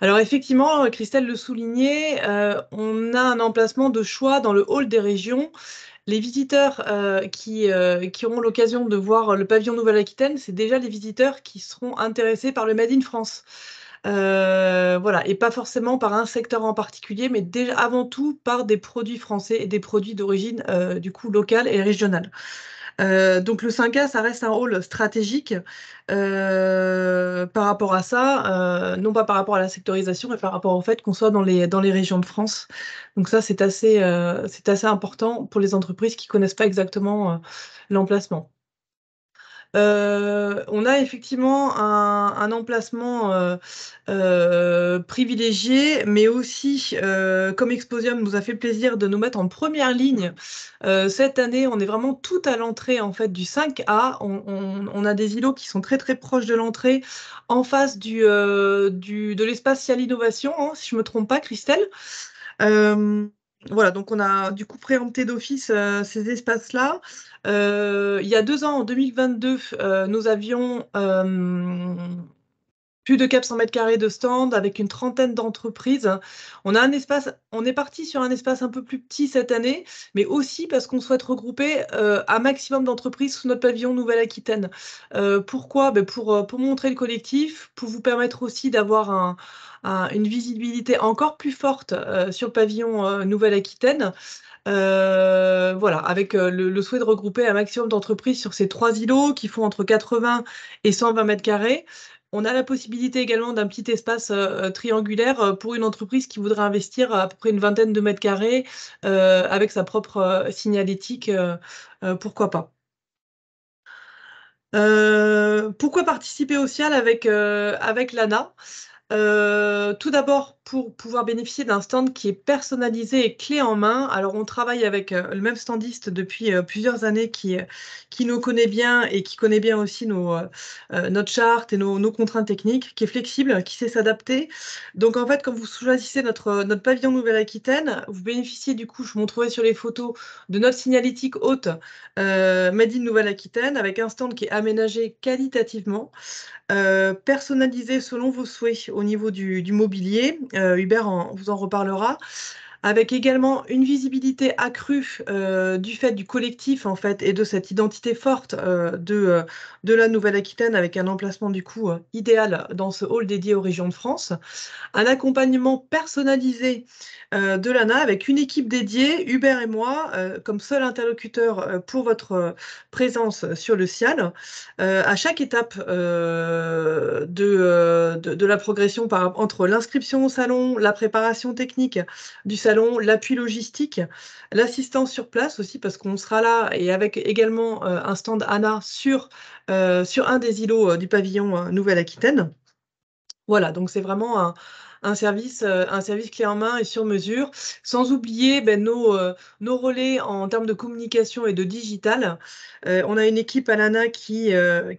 Alors effectivement, Christelle le soulignait, euh, on a un emplacement de choix dans le hall des régions. Les visiteurs euh, euh, qui, auront l'occasion de voir le pavillon Nouvelle-Aquitaine, c'est déjà les visiteurs qui seront intéressés par le Made in France. voilà, et pas forcément par un secteur en particulier, mais déjà avant tout par des produits français et des produits d'origine du coup locale et régionale. Euh, donc le 5A, ça reste un rôle stratégique euh, par rapport à ça, euh, non pas par rapport à la sectorisation, mais par rapport au fait qu'on soit dans les, dans les régions de France. Donc ça, c'est assez, c'est assez important pour les entreprises qui connaissent pas exactement l'emplacement. Euh, on a effectivement un, emplacement euh, euh, privilégié, mais aussi, comme Exposium nous a fait plaisir de nous mettre en première ligne cette année, on est vraiment tout à l'entrée en fait du 5A. On, a des îlots qui sont très très proches de l'entrée, en face du, du de l'espace Cial Innovation, hein, si je me trompe pas, Christelle voilà, donc on a du coup préempté d'office euh, ces espaces-là. Euh, il y a deux ans, en 2022, euh, nous avions plus de 400 mètres carrés de stands avec une trentaine d'entreprises. On a un espace, on est parti sur un espace un peu plus petit cette année, mais aussi parce qu'on souhaite regrouper euh, un maximum d'entreprises sous notre pavillon Nouvelle-Aquitaine. Euh, pourquoi ben, pour, euh, pour montrer le collectif, pour vous permettre aussi d'avoir une visibilité encore plus forte sur le pavillon Nouvelle-Aquitaine. voilà, avec le, le, souhait de regrouper un maximum d'entreprises sur ces trois îlots qui font entre 80 et 120 mètres carrés, on a la possibilité également d'un petit espace euh, euh, triangulaire euh, pour une entreprise qui voudrait investir à peu près une vingtaine de mètres carrés avec sa propre signalétique, pourquoi pas. pourquoi participer au CIAL avec, avec l'ANA Tout d'abord pour pouvoir bénéficier d'un stand qui est personnalisé et clé en main. Alors on travaille avec euh, le même standiste depuis euh, plusieurs années qui, euh, qui nous connaît bien et qui connaît bien aussi nos, notre charte et nos, contraintes techniques, qui est flexible, qui sait s'adapter. Donc en fait, quand vous choisissez notre, notre pavillon Nouvelle-Aquitaine, vous bénéficiez du coup, je vous montrerai sur les photos, de notre signalétique haute Made in Nouvelle-Aquitaine avec un stand qui est aménagé qualitativement, personnalisé selon vos souhaits au niveau du, du mobilier euh, Hubert vous en reparlera avec également une visibilité accrue euh, du fait du collectif en fait et de cette identité forte euh, de, euh, de la Nouvelle-Aquitaine avec un emplacement du coup idéal dans ce hall dédié aux régions de France, un accompagnement personnalisé de l'ANA avec une équipe dédiée, Hubert et moi, comme seul interlocuteur pour votre présence sur le CIAL, à chaque étape de, de, de, la progression par, entre l'inscription au salon, la préparation technique du salon, l'appui logistique, l'assistance sur place aussi, parce qu'on sera là et avec également euh, un stand Anna sur, euh, sur un des îlots euh, du pavillon Nouvelle-Aquitaine. Voilà, donc c'est vraiment un, service, euh, un service clé en main et sur mesure, sans oublier ben, nos, euh, nos, relais en termes de communication et de digital. Euh, on a une équipe à l'ANA qui,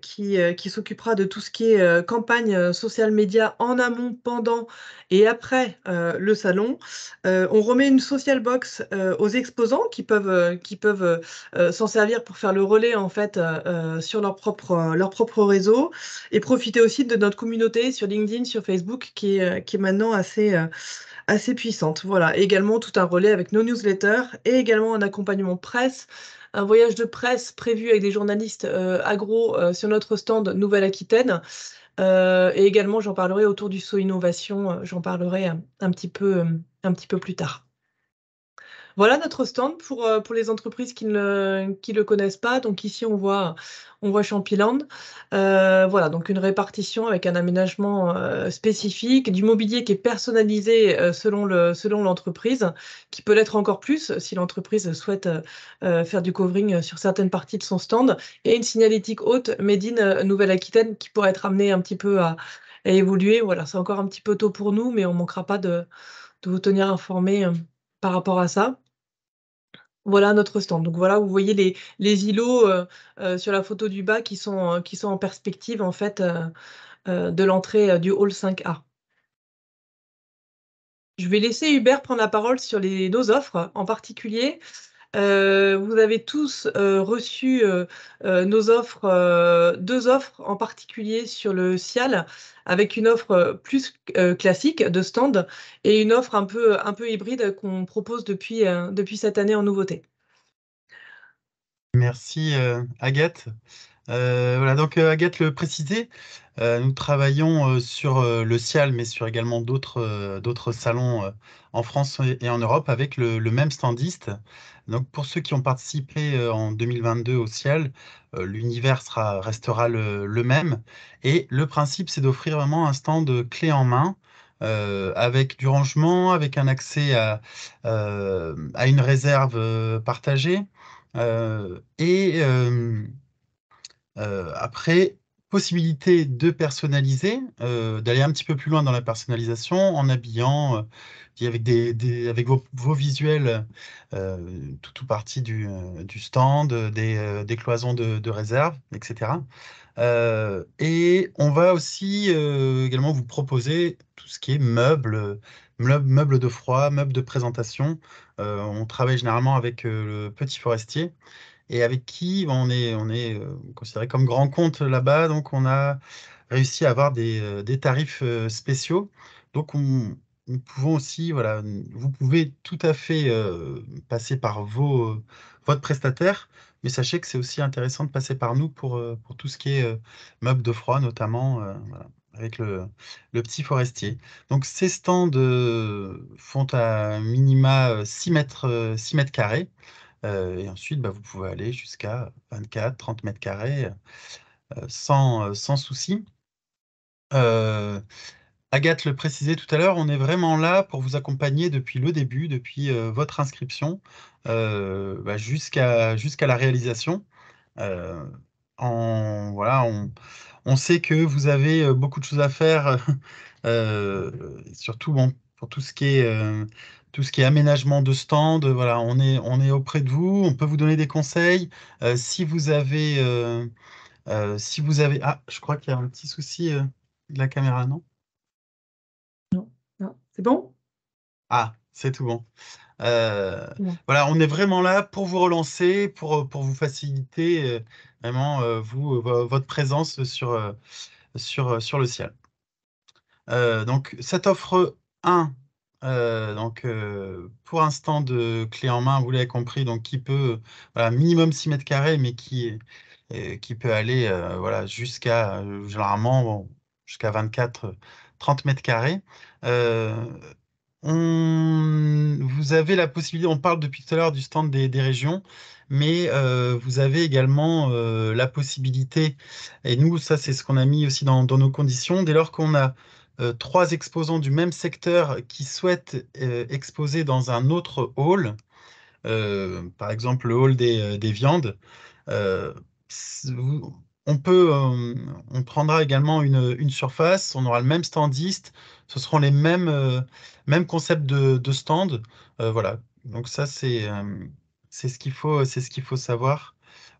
qui, qui s'occupera de tout ce qui est campagne social média en amont, pendant et après le salon. on remet une social box aux exposants qui peuvent, qui peuvent s'en servir pour faire le relais en fait sur leur propre, leur propre réseau et profiter aussi de notre communauté sur LinkedIn sur Facebook qui est, euh, qui est maintenant assez, euh, assez puissante. Voilà, également tout un relais avec nos newsletters et également un accompagnement presse un voyage de presse prévu avec des journalistes euh, agro sur notre stand Nouvelle-Aquitaine. et également, j'en parlerai autour du saut innovation, j'en parlerai un, petit peu, un petit peu plus tard. Voilà notre stand pour, euh, pour les entreprises qui ne qui le connaissent pas. Donc ici, on voit, on voit euh, voilà, donc une répartition avec un aménagement euh, spécifique, du mobilier qui est personnalisé selon le selon l'entreprise, qui peut l'être encore plus si l'entreprise souhaite faire du covering sur certaines parties de son stand, et une signalétique haute made in Nouvelle-Aquitaine qui pourrait être amenée un petit peu à, évoluer. Voilà, c'est encore un petit peu tôt pour nous, mais on ne manquera pas de, de vous tenir informés par rapport à ça. Voilà notre stand. Donc voilà, vous voyez les, les îlots euh, euh, sur la photo du bas qui sont, qui sont en perspective en fait euh, de l'entrée du hall 5A. Je vais laisser Hubert prendre la parole sur les, nos offres en particulier. Euh, vous avez tous euh, reçu euh, nos offres, deux offres en particulier sur le Cial, avec une offre plus classique de stand et une offre un peu, un peu hybride qu'on propose depuis, depuis cette année en nouveauté. Merci Agathe. Euh, voilà, donc euh, Agathe le précisait, euh, nous travaillons sur le CIAL, mais sur également d'autres d'autres salons en France et en Europe avec le, même standiste. Donc pour ceux qui ont participé en 2022 au CIAL, l'univers restera le, même. Et le principe, c'est d'offrir vraiment un stand clé en main avec du rangement, avec un accès à, une réserve partagée et euh, après, possibilité de personnaliser, euh, d'aller un petit peu plus loin dans la personnalisation en habillant euh, avec, des, avec vos, visuels tout, partie du, stand, des, cloisons de, de, réserve, etc. et on va aussi également vous proposer tout ce qui est meubles, meubles, de froid, meubles de présentation. on travaille généralement avec le petit forestier et avec qui ben, on est, on est euh, considéré comme grand compte là-bas. Donc, on a réussi à avoir des, euh, tarifs euh, spéciaux. Donc, on, pouvons aussi, voilà, vous pouvez tout à fait passer par vos, votre prestataire, mais sachez que c'est aussi intéressant de passer par nous pour, pour tout ce qui est meubles de froid, notamment avec le, petit forestier. Donc ces stands font à minima 6 mètres, 6 mètres carrés. Euh, et ensuite, bah, vous pouvez aller jusqu'à 24, 30 mètres carrés euh, sans, euh, sans souci. Agathe le précisait tout à l'heure, on est vraiment là pour vous accompagner depuis le début, depuis votre inscription bah, jusqu'à la réalisation. voilà, on, on, sait que vous avez beaucoup de choses à faire, surtout pour tout ce qui est tout ce qui est aménagement de stand. Voilà, on est, on est auprès de vous, on peut vous donner des conseils. Euh, si vous avez. Euh, euh, si vous avez. Ah, je crois qu'il y a un petit souci de la caméra, non Non, non. C'est bon Ah, c'est tout bon. voilà, on est vraiment là pour vous relancer, pour, pour vous faciliter vraiment vous, votre présence sur, sur, sur le ciel. donc, cette offre 1 donc, pour pour stand de clé en main, vous l'avez compris, donc qui peut, voilà, minimum 6 mètres carrés, mais qui, qui peut aller voilà, jusqu'à, généralement, jusqu'à 24, 30 mètres carrés. On, vous avez la possibilité, on parle depuis tout à l'heure du stand des, régions, mais vous avez également la possibilité, et nous, ça c'est ce qu'on a mis aussi dans nos conditions, dès lors qu'on a euh, trois exposants du même secteur qui souhaitent euh, exposer dans un autre hall, euh, par exemple le hall des, viandes, on, peut, on prendra également une, une, surface, on aura le même standiste, ce seront les mêmes, mêmes concepts de, stand. voilà, donc ça c'est c'est ce qu'il faut, ce qu'il faut savoir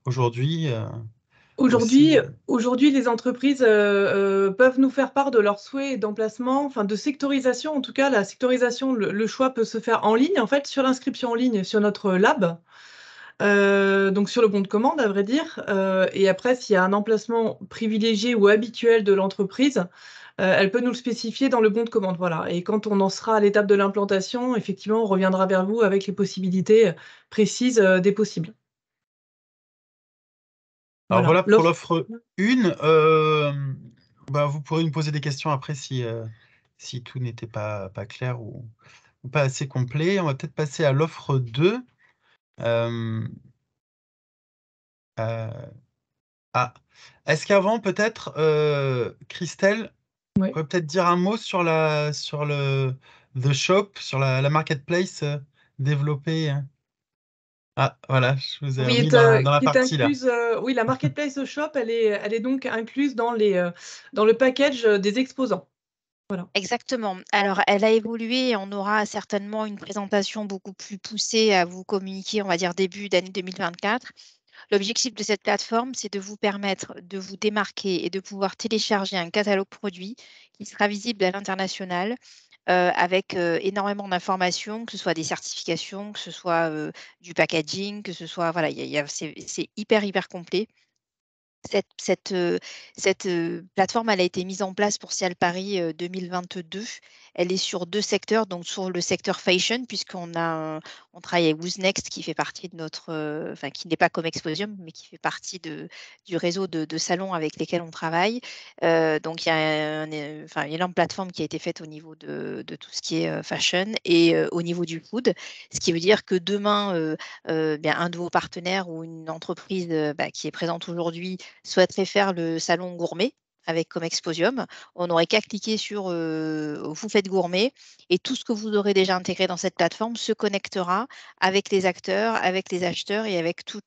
aujourd'hui. Aujourd'hui, aujourd'hui, les entreprises euh, euh, peuvent nous faire part de leurs souhaits d'emplacement, enfin de sectorisation. En tout cas, la sectorisation, le, choix peut se faire en ligne, en fait, sur l'inscription en ligne, sur notre lab. Euh, donc sur le bon de commande, à vrai dire. et après, s'il y a un emplacement privilégié ou habituel de l'entreprise, elle peut nous le spécifier dans le bon de commande. Voilà. Et quand on en sera à l'étape de l'implantation, effectivement, on reviendra vers vous avec les possibilités précises des possibles. Alors voilà, pour l'offre 1. Euh, bah, vous pourrez nous poser des questions après si, euh, si tout n'était pas, pas clair ou, pas assez complet. On va peut-être passer à l'offre 2. Euh, ah. Est-ce qu'avant, peut-être, Christelle, on peut être dire un mot sur, la, sur le The Shop, sur la marketplace développée hein ah, voilà, je vous ai oui, dans, la partie là. Euh, oui, la Marketplace Shop, elle est, elle est donc incluse dans, les, euh, dans le package euh, des exposants. Voilà. Exactement. Alors, elle a évolué et on aura certainement une présentation beaucoup plus poussée à vous communiquer, on va dire, début d'année 2024. L'objectif de cette plateforme, c'est de vous permettre de vous démarquer et de pouvoir télécharger un catalogue produit qui sera visible à l'international euh, avec euh, énormément d'informations, que ce soit des certifications, que ce soit euh, du packaging, que ce soit voilà, c'est hyper hyper complet. Cette, plateforme, elle a été mise en place pour Cial Paris 2022. Elle est sur deux secteurs, donc sur le secteur fashion, puisqu'on a, on travaille avec Who's Next, qui fait partie de notre, enfin qui n'est pas comme Exposium, mais qui fait partie de, du réseau de, salons avec lesquels on travaille. donc il y a un, une énorme plateforme qui a été faite au niveau de, de tout ce qui est fashion et au niveau du food, ce qui veut dire que demain, bien un de vos partenaires ou une entreprise bah, qui est présente aujourd'hui souhaiterait faire le salon gourmet avec comme Exposium, on n'aurait qu'à cliquer sur euh, Vous faites gourmet et tout ce que vous aurez déjà intégré dans cette plateforme se connectera avec les acteurs, avec les acheteurs et avec tout,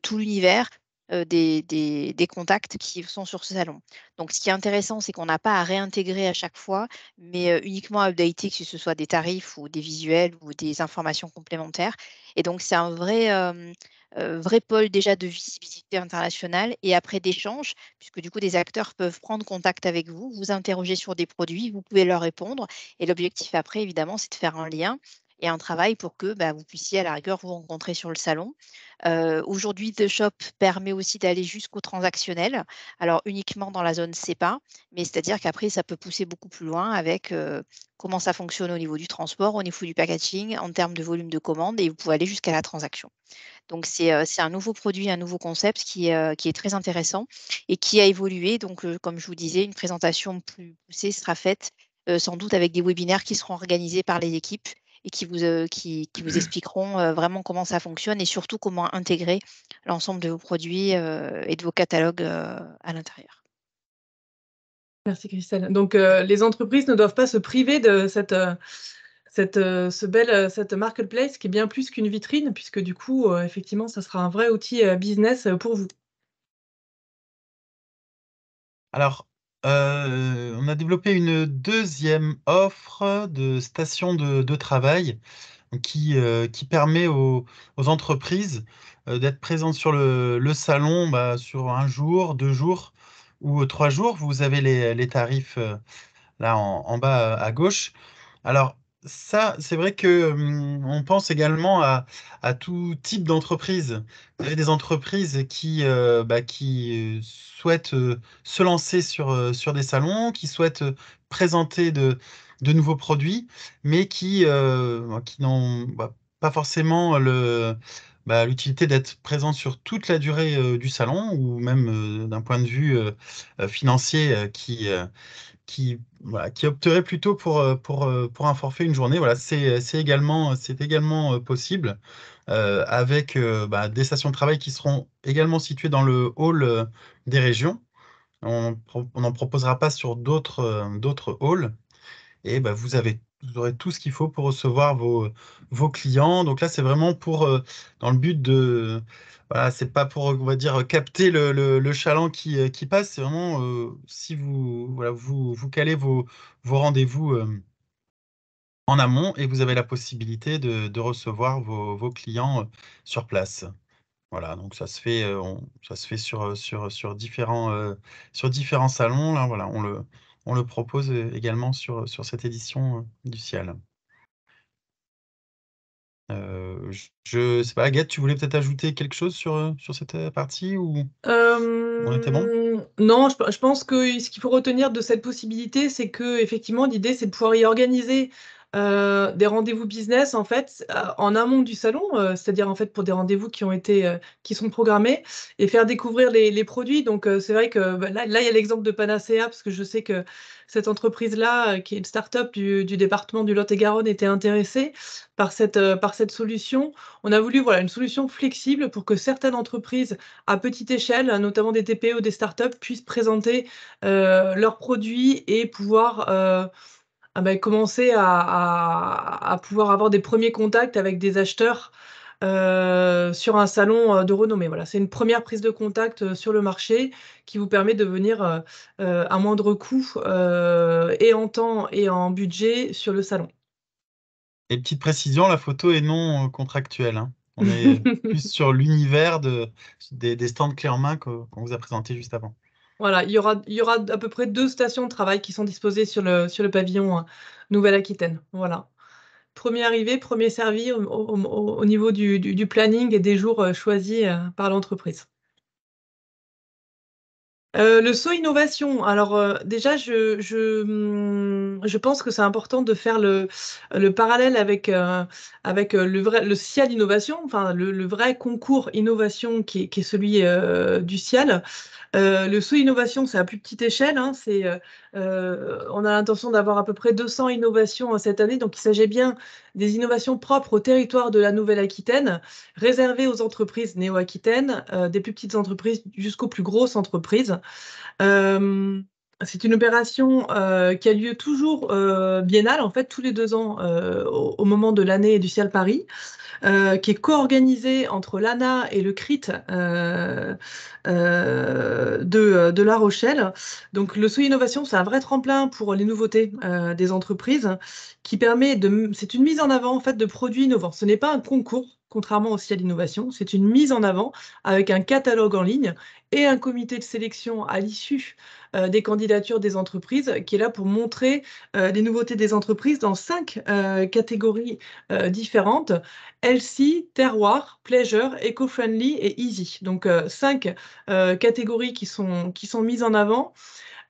tout l'univers euh, des, des, contacts qui sont sur ce salon. Donc, ce qui est intéressant, c'est qu'on n'a pas à réintégrer à chaque fois, mais euh, uniquement à updater, que ce soit des tarifs ou des visuels ou des informations complémentaires. Et donc, c'est un vrai euh, vrai pôle déjà de visibilité internationale et après d'échanges puisque du coup des acteurs peuvent prendre contact avec vous, vous interroger sur des produits, vous pouvez leur répondre. Et l'objectif après, évidemment, c'est de faire un lien et un travail pour que bah, vous puissiez à la rigueur vous rencontrer sur le salon. Aujourd'hui, The Shop permet aussi d'aller jusqu'au transactionnel, alors uniquement dans la zone CEPA, mais c'est-à-dire qu'après, ça peut pousser beaucoup plus loin avec comment ça fonctionne au niveau du transport, au niveau du packaging, en termes de volume de commandes, et vous pouvez aller jusqu'à la transaction. Donc, c'est un nouveau produit, un nouveau concept qui, qui, est très intéressant et qui a évolué. Donc, comme je vous disais, une présentation plus poussée sera faite sans doute avec des webinaires qui seront organisés par les équipes et qui vous, mmh. expliqueront vraiment comment ça fonctionne et surtout comment intégrer l'ensemble de vos produits et de vos catalogues à l'intérieur. Merci Christelle. Donc les entreprises ne doivent pas se priver de cette, cette, ce bel, cette marketplace qui est bien plus qu'une vitrine puisque du coup, effectivement, ça sera un vrai outil business pour vous. Alors, euh, on a développé une deuxième offre de station de, travail euh, qui, permet aux, entreprises euh, d'être présentes sur le, salon bah, sur un jour, deux jours ou trois jours. Vous avez les, tarifs là en, en, bas à gauche. Alors, ça, c'est vrai que mmh, on pense également à, tout type d'entreprise. Vous avez des entreprises qui, euh, bah, qui souhaitent euh, se lancer sur, euh, sur des salons, qui souhaitent présenter de, de nouveaux produits, mais qui, qui n'ont bah, pas forcément le, bah, l'utilité d'être présent sur toute la durée du salon ou même d'un point de vue financier qui, qui, voilà, qui opterait plutôt pour, euh, pour, euh, pour un forfait une journée. Voilà, c'est également, également euh, possible avec bah, des stations de travail qui seront également situées dans le hall des régions. On n'en proposera pas sur d'autres halls. Et bah, vous avez vous aurez tout ce qu'il faut pour recevoir vos, vos clients. Donc là, c'est vraiment pour, euh, dans le but de, voilà, c'est pas pour, on va dire, capter le, le, le chaland qui, euh, qui passe. C'est vraiment euh, si vous, voilà, vous, vous calez vos, vos rendez-vous en amont et vous avez la possibilité de, de recevoir vos, vos clients sur place. Voilà, donc ça se fait, ça se fait sur, sur, sur, différents, sur différents salons. Là, voilà, on le, on le propose euh, également sur, sur cette édition euh, du Ciel. Euh, je, sais pas, Agathe, tu voulais peut-être ajouter quelque chose sur, sur cette partie ou Non, je, pense que ce qu'il faut retenir de cette possibilité, c'est que effectivement l'idée c'est de pouvoir y organiser euh, des rendez-vous business en fait euh, en amont du salon, euh, c'est-à-dire en fait pour des rendez-vous qui ont été qui sont programmés et faire découvrir les, produits. Donc c'est vrai que bah, là, il y a l'exemple de Panacea parce que je sais que cette entreprise là, qui est une start-up du, département du Lot-et-Garonne, était intéressée par cette par cette solution. On a voulu voilà une solution flexible pour que certaines entreprises à petite échelle, hein, notamment des TPE ou des start-up, puissent présenter leurs produits et pouvoir ah bah, commencer à, pouvoir avoir des premiers contacts avec des acheteurs euh, sur un salon euh, de renommée. Voilà, c'est une première prise de contact euh, sur le marché qui vous permet de venir à moindre coût et en temps et en budget sur le salon. Et petite précision, la photo est non contractuelle. Hein. On est plus sur l'univers des, des, stands clés en main qu'on vous a présenté juste avant. Voilà, il y aura, y aura à peu près deux stations de travail qui sont disposées sur le, sur le pavillon hein, Nouvelle-Aquitaine. Voilà. Premier arrivé, premier servi au, niveau du, planning et des jours euh, choisis euh, par l'entreprise. Euh, le saut innovation. Alors euh, déjà, hum, je, pense que c'est important de faire le, parallèle avec, euh, avec le vrai le ciel innovation, enfin le, vrai concours innovation qui est, celui du Ciel. le saut innovation, c'est à plus petite échelle. Hein. c'est, on a l'intention d'avoir à peu près 200 innovations cette année, donc il s'agit bien des innovations propres au territoire de la Nouvelle-Aquitaine, réservées aux entreprises néo-aquitaines, des plus petites entreprises jusqu'aux plus grosses entreprises. Euh, c'est une opération euh, qui a lieu toujours euh, biennale, en fait, tous les deux ans au, moment de l'année du Ciel Paris, qui est co-organisée entre l'ANA et le CRIT de, La Rochelle. Donc, le SOI Innovation, c'est un vrai tremplin pour les nouveautés des entreprises qui permet de. C'est une mise en avant, en fait, de produits innovants. Ce n'est pas un concours, contrairement aussi à l'innovation. C'est une mise en avant avec un catalogue en ligne et un comité de sélection à l'issue euh, des candidatures des entreprises qui est là pour montrer euh, les nouveautés des entreprises dans cinq euh, catégories différentes healthy, terroir, pleasure, eco-friendly et easy. Donc cinq catégories qui sont, qui sont mises en avant.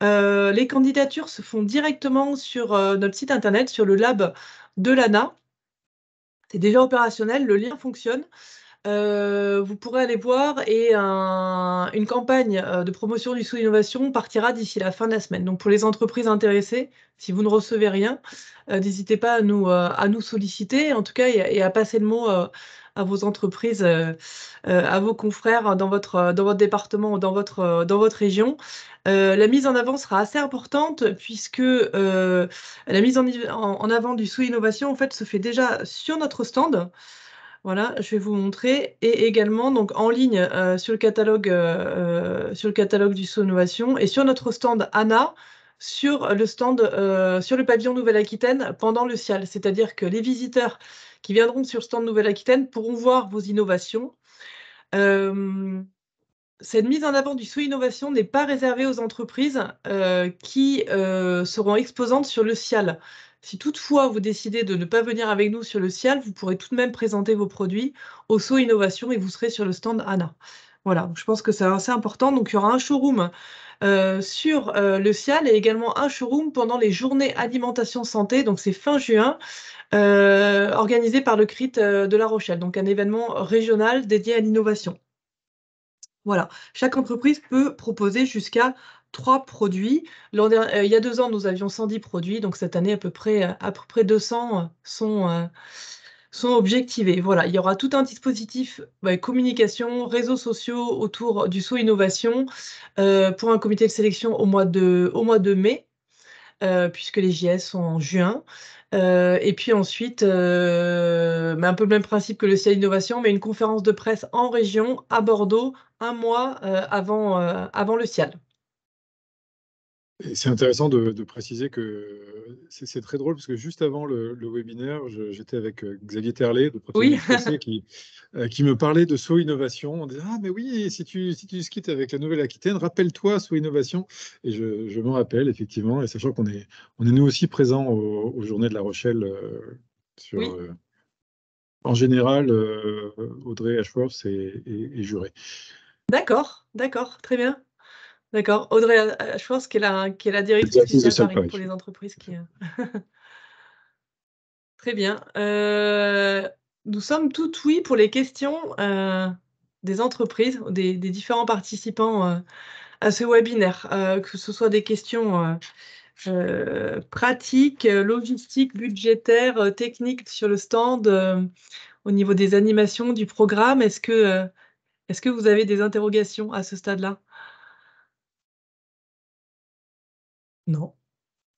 les candidatures se font directement sur notre site internet, sur le lab de l'ANA. C'est déjà opérationnel, le lien fonctionne. Euh, vous pourrez aller voir et une campagne euh, de promotion du sous innovation partira d'ici la fin de la semaine. Donc pour les entreprises intéressées, si vous ne recevez rien, euh, n'hésitez pas à nous, à nous solliciter, en tout cas, et, à passer le mot à vos entreprises, à vos confrères dans votre, dans votre département ou dans votre, dans votre région. la mise en avant sera assez importante puisque la mise en, avant du sous innovation en fait se fait déjà sur notre stand. Voilà, je vais vous montrer. Et également, donc en ligne euh, euh, euh, sur, le catalogue, du sur le catalogue du et sur notre stand ANA, sur le stand, sur le pavillon Nouvelle-Aquitaine pendant le CIAL. C'est-à-dire que les visiteurs qui viendront sur le stand Nouvelle-Aquitaine pourront voir vos innovations. cette mise en avant du sous innovation n'est pas réservée aux entreprises qui seront exposantes sur le CIAL. Si toutefois vous décidez de ne pas venir avec nous sur le CIAL, vous pourrez tout de même présenter vos produits au saut innovation et vous serez sur le stand ANA. Voilà, je pense que c'est assez important. Donc il y aura un showroom euh, sur euh, le CIAL et également un showroom pendant les journées alimentation santé. Donc c'est fin juin, euh, organisé par le CRIT de La Rochelle. Donc un événement régional dédié à l'innovation. Voilà, chaque entreprise peut proposer jusqu'à trois produits. Euh, il y a deux ans, nous avions 110 produits, donc cette année, à peu près, euh, à peu près 200 euh, sont, sont objectivés. Voilà, il y aura tout un dispositif bah, communication, réseaux sociaux autour du saut innovation pour un comité de sélection au mois de, au mois de mai. puisque les JS sont en juin. et puis ensuite, mais bah, un peu le même principe que le Ciel Innovation, mais une conférence de presse en région, à Bordeaux, un mois avant, avant le CIAL. C'est intéressant de, préciser que euh, c'est très drôle parce que juste avant le, webinaire, j'étais avec euh, Xavier Terlet qui, euh, qui, me parlait de saut innovation. On disait ah mais oui si tu si tu avec la Nouvelle-Aquitaine, rappelle-toi saut innovation. Et je, me m'en rappelle effectivement et sachant qu'on est on est nous aussi présents aux, Journées de La Rochelle en général Audrey Ashworth est et, et Juré. D'accord, d'accord, très bien. D'accord. Audrey euh, euh, je pense qu'elle a est la directrice de Paris, pour les entreprises. Qui... Euh, Très bien. nous sommes tout oui pour les questions des entreprises, des, différents participants à ce webinaire, que ce soit des questions pratiques, logistiques, budgétaires, techniques sur le stand, au niveau des animations, du programme. Est-ce que, est-ce que vous avez des interrogations à ce stade-là Non.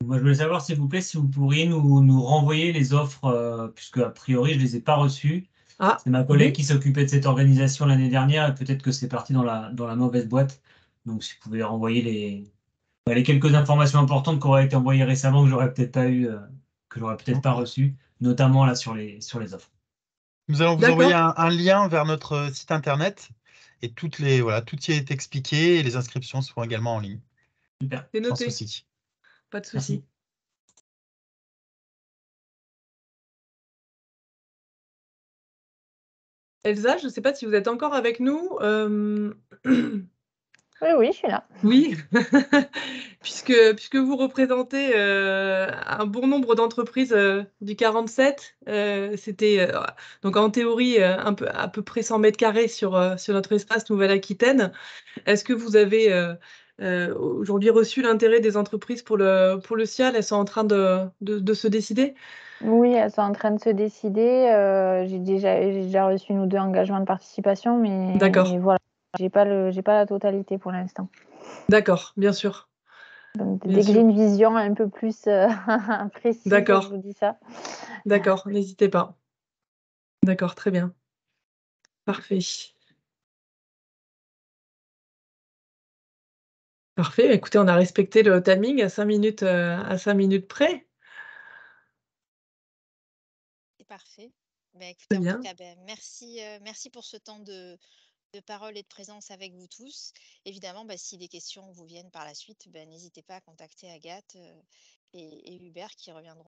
Moi, je voulais savoir, s'il vous plaît, si vous pourriez nous, nous renvoyer les offres, euh, puisque a priori, je ne les ai pas reçues. Ah, c'est ma collègue qui s'occupait de cette organisation l'année dernière, et peut-être que c'est parti dans la, dans la mauvaise boîte. Donc, si vous pouvez renvoyer les, bah, les quelques informations importantes qui auraient été envoyées récemment, que j'aurais peut-être pas eu, euh, que j'aurais peut-être pas reçues, notamment là sur les, sur les offres. Nous allons vous envoyer un, lien vers notre euh, site internet et toutes les voilà, tout y est expliqué et les inscriptions sont également en ligne. Super. C'est noté. Pas de souci. Elsa, je ne sais pas si vous êtes encore avec nous. Euh, oui, oui, je suis là. Oui, puisque, puisque vous représentez euh, un bon nombre d'entreprises euh, du 47, c'était donc en théorie un peu, à peu près 100 mètres carrés sur, sur notre espace Nouvelle-Aquitaine. Est-ce que vous avez euh, aujourd'hui reçu l'intérêt des entreprises pour le, pour le CIAL Elles sont en train de, de, se décider Oui, elles sont en train de se décider. Euh, j'ai déjà, déjà reçu nos deux engagements de participation, mais, D'accord. Mais voilà, j'ai pas, j'ai pas la totalité pour l'instant. D'accord, bien sûr. Donc, j'ai une vision un peu plus euh, précise, D'accord. je vous dis ça. D'accord, n'hésitez pas. D'accord, très bien. Parfait. Parfait. Bah, écoutez, on a respecté le timing à 5 minutes, euh, à cinq minutes près. C'est parfait. Bah, bah, merci, euh, merci pour ce temps de, parole et de présence avec vous tous. Évidemment, si des questions vous viennent par la suite, n'hésitez pas à contacter Agathe euh, et Hubert qui reviendront.